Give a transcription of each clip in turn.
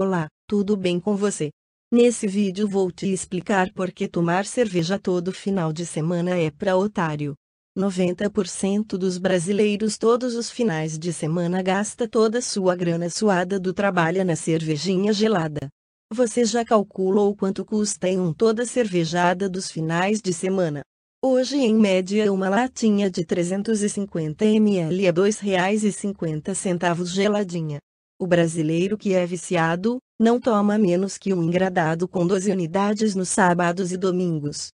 Olá, tudo bem com você? Nesse vídeo vou te explicar por que tomar cerveja todo final de semana é pra otário. 90% dos brasileiros todos os finais de semana gasta toda sua grana suada do trabalho na cervejinha gelada. Você já calculou quanto custa em um toda cervejada dos finais de semana? Hoje em média uma latinha de 350 ml a é R$ 2,50 geladinha. O brasileiro que é viciado, não toma menos que um engradado com 12 unidades nos sábados e domingos.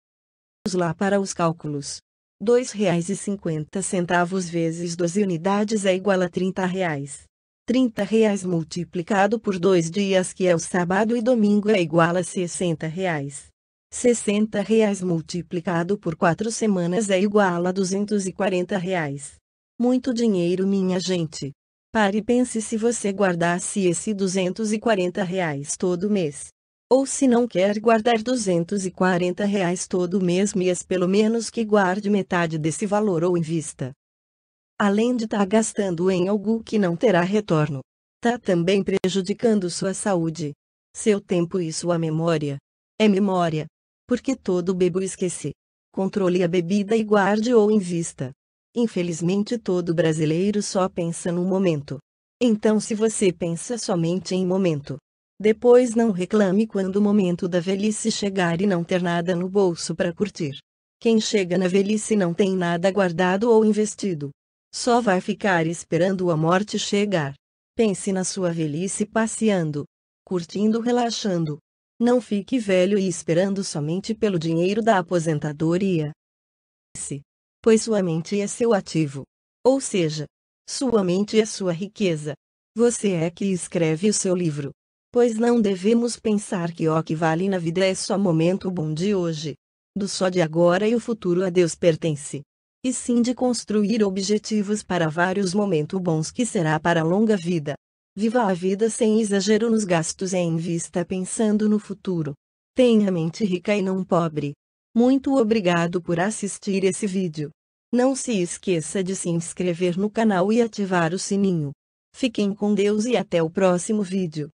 Vamos Lá para os cálculos. R$ 2,50 vezes 12 unidades é igual a R$ 30. Reais. R$ reais multiplicado por dois dias que é o sábado e domingo é igual a R$ Reais. R$ reais multiplicado por quatro semanas é igual a R$ 240,00. Reais. Muito dinheiro minha gente. Pare e pense se você guardasse esse 240 reais todo mês. Ou se não quer guardar 240 reais todo mês, mês pelo menos que guarde metade desse valor ou invista. Além de estar tá gastando em algo que não terá retorno, está também prejudicando sua saúde, seu tempo e sua memória. É memória. Porque todo bebo esquece. Controle a bebida e guarde ou invista. Infelizmente todo brasileiro só pensa no momento. Então se você pensa somente em momento, depois não reclame quando o momento da velhice chegar e não ter nada no bolso para curtir. Quem chega na velhice não tem nada guardado ou investido. Só vai ficar esperando a morte chegar. Pense na sua velhice passeando, curtindo, relaxando. Não fique velho e esperando somente pelo dinheiro da aposentadoria. Se pois sua mente é seu ativo. Ou seja, sua mente é sua riqueza. Você é que escreve o seu livro. Pois não devemos pensar que o que vale na vida é só momento bom de hoje. Do só de agora e o futuro a Deus pertence. E sim de construir objetivos para vários momentos bons que será para a longa vida. Viva a vida sem exagero nos gastos e em vista pensando no futuro. Tenha mente rica e não pobre. Muito obrigado por assistir esse vídeo. Não se esqueça de se inscrever no canal e ativar o sininho. Fiquem com Deus e até o próximo vídeo.